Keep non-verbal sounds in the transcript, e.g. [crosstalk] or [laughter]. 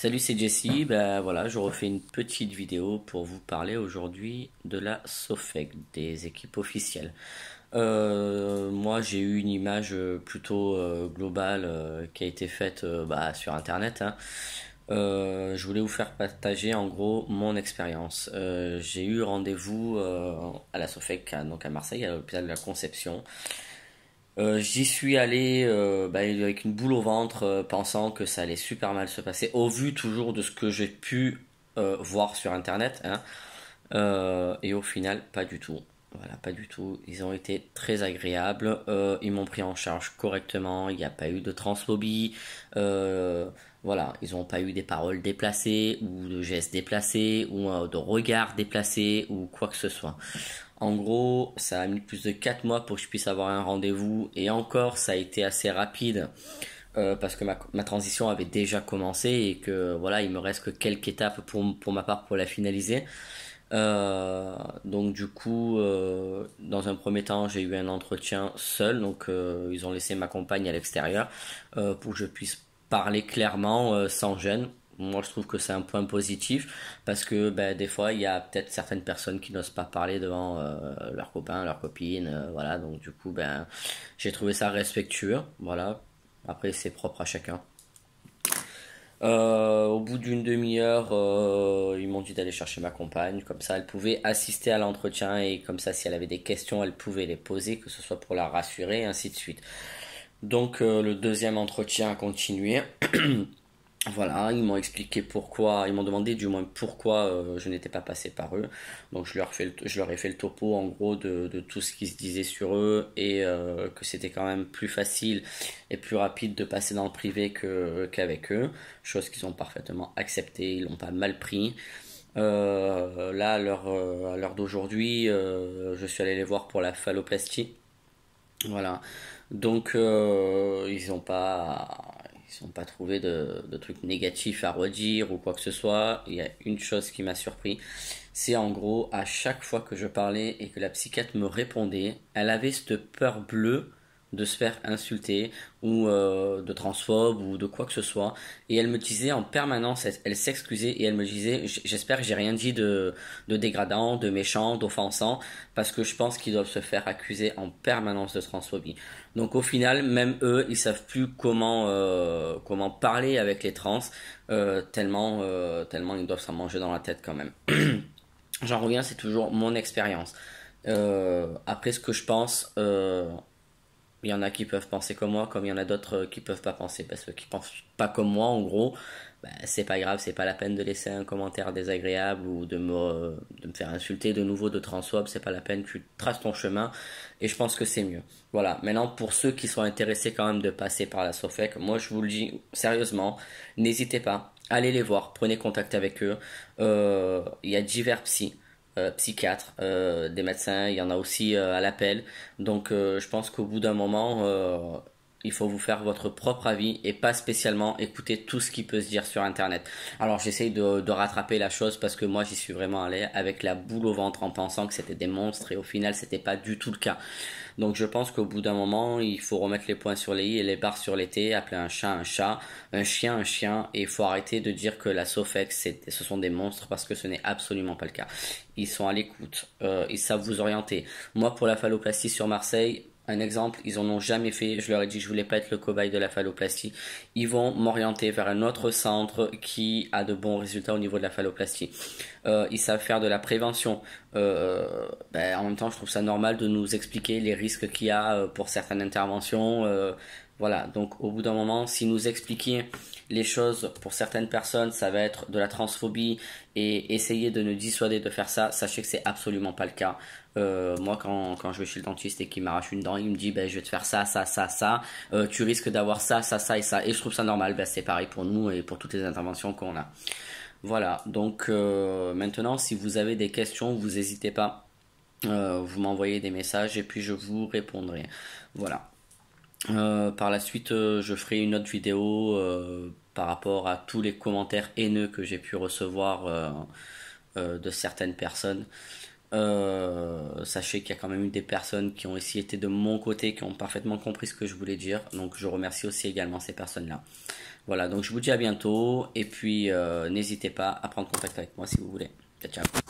Salut, c'est Jesse. Ben, voilà, je refais une petite vidéo pour vous parler aujourd'hui de la SOFEC, des équipes officielles. Euh, moi, j'ai eu une image plutôt euh, globale euh, qui a été faite bah, sur Internet. Hein. je voulais vous faire partager en gros mon expérience. j'ai eu rendez-vous à la SOFEC, hein, donc à Marseille, à l'hôpital de la Conception. Euh, j'y suis allé euh, bah, avec une boule au ventre, euh, pensant que ça allait super mal se passer, au vu toujours de ce que j'ai pu voir sur internet. Hein. et au final, pas du tout. Voilà, pas du tout. Ils ont été très agréables. ils m'ont pris en charge correctement. Il n'y a pas eu de transphobie, voilà, ils n'ont pas eu des paroles déplacées ou de gestes déplacés ou de regards déplacés ou quoi que ce soit. En gros, ça a mis plus de 4 mois pour que je puisse avoir un rendez-vous. Et encore, ça a été assez rapide euh, parce que ma, transition avait déjà commencé et que voilà, il me reste que quelques étapes pour, ma part pour la finaliser. Euh, donc du coup, euh, dans un premier temps, j'ai eu un entretien seul. Donc ils ont laissé ma compagne à l'extérieur pour que je puisse parler clairement sans gêne moi je trouve que c'est un point positif parce que bah, des fois il y a peut-être certaines personnes qui n'osent pas parler devant euh, leurs copains, leurs copines, euh, voilà donc du coup ben j'ai trouvé ça respectueux, voilà après c'est propre à chacun. Euh, au bout d'une demi-heure, ils m'ont dit d'aller chercher ma compagne, comme ça elle pouvait assister à l'entretien et comme ça si elle avait des questions elle pouvait les poser, que ce soit pour la rassurer et ainsi de suite. Donc le deuxième entretien a continué. [clears throat] Voilà, ils m'ont expliqué pourquoi, ils m'ont demandé du moins pourquoi euh, je n'étais pas passé par eux. Donc je leur, je leur ai fait le topo en gros de, tout ce qui se disait sur eux et euh, que c'était quand même plus facile et plus rapide de passer dans le privé qu'avec eux. Chose qu'ils ont parfaitement accepté. ils l'ont pas mal pris. Euh, là, à l'heure d'aujourd'hui, je suis allé les voir pour la phalloplastie. Voilà. Donc ils n'ont pas ils n'ont pas trouvé de, trucs négatifs à redire ou quoi que ce soit. Il y a une chose qui m'a surpris, c'est en gros à chaque fois que je parlais et que la psychiatre me répondait, elle avait cette peur bleue de se faire insulter ou euh, de transphobe ou de quoi que ce soit. Et elle me disait en permanence, elle, s'excusait et elle me disait, j'espère que j'ai rien dit de, dégradant, de méchant, d'offensant, parce que je pense qu'ils doivent se faire accuser en permanence de transphobie. Donc au final, même eux, ils savent plus comment euh, comment parler avec les trans, euh, tellement tellement ils doivent s'en manger dans la tête quand même. [clears throat] J'en reviens, c'est toujours mon expérience. après ce que je pense il y en a qui peuvent penser comme moi, comme il y en a d'autres euh, qui peuvent pas penser. Parce qu'ils qui pensent pas comme moi, en gros, bah, c'est pas grave, c'est pas la peine de laisser un commentaire désagréable ou de me, euh, me faire insulter de nouveau, de ce c'est pas la peine, tu traces ton chemin et je pense que c'est mieux. Voilà, maintenant pour ceux qui sont intéressés quand même de passer par la SOFEC, moi je vous le dis sérieusement, n'hésitez pas, allez les voir, prenez contact avec eux. Euh, il y a divers psy euh, psychiatres, euh, des médecins, il y en a aussi euh, à l'appel. Donc je pense qu'au bout d'un moment, il faut vous faire votre propre avis et pas spécialement écouter tout ce qui peut se dire sur internet. Alors j'essaye de, rattraper la chose parce que moi j'y suis vraiment allé avec la boule au ventre en pensant que c'était des monstres et au final c'était pas du tout le cas. Donc je pense qu'au bout d'un moment il faut remettre les points sur les i et les barres sur les t, appeler un chat un chat, un chien un chien et il faut arrêter de dire que la Sofex ce sont des monstres parce que ce n'est absolument pas le cas. Ils sont à l'écoute, ils euh, savent vous orienter. Moi pour la phalloplastie sur Marseille un exemple, ils en ont jamais fait, je leur ai dit je voulais pas être le cobaye de la phalloplastie. Ils vont m'orienter vers un autre centre qui a de bons résultats au niveau de la phalloplastie. Euh, ils savent faire de la prévention. Euh, ben, en même temps, je trouve ça normal de nous expliquer les risques qu'il y a euh, pour certaines interventions. Voilà, donc au bout d'un moment, si nous expliquer les choses pour certaines personnes, ça va être de la transphobie et essayer de nous dissuader de faire ça, sachez que c'est absolument pas le cas. Euh, moi, quand, quand, je vais chez le dentiste et qu'il m'arrache une dent, il me dit ben, Je vais te faire ça, ça, ça, ça. Euh, tu risques d'avoir ça, ça, ça et ça. Et je trouve ça normal. Ben, c'est pareil pour nous et pour toutes les interventions qu'on a. Voilà, donc euh, maintenant, si vous avez des questions, vous n'hésitez pas. vous m'envoyez des messages et puis je vous répondrai. Voilà. Euh, par la suite, euh, je ferai une autre vidéo euh, par rapport à tous les commentaires haineux que j'ai pu recevoir de certaines personnes. sachez qu'il y a quand même eu des personnes qui ont aussi été de mon côté, qui ont parfaitement compris ce que je voulais dire. Donc je remercie aussi également ces personnes-là. Voilà, donc je vous dis à bientôt. Et puis n'hésitez pas à prendre contact avec moi si vous voulez. Ciao, ciao.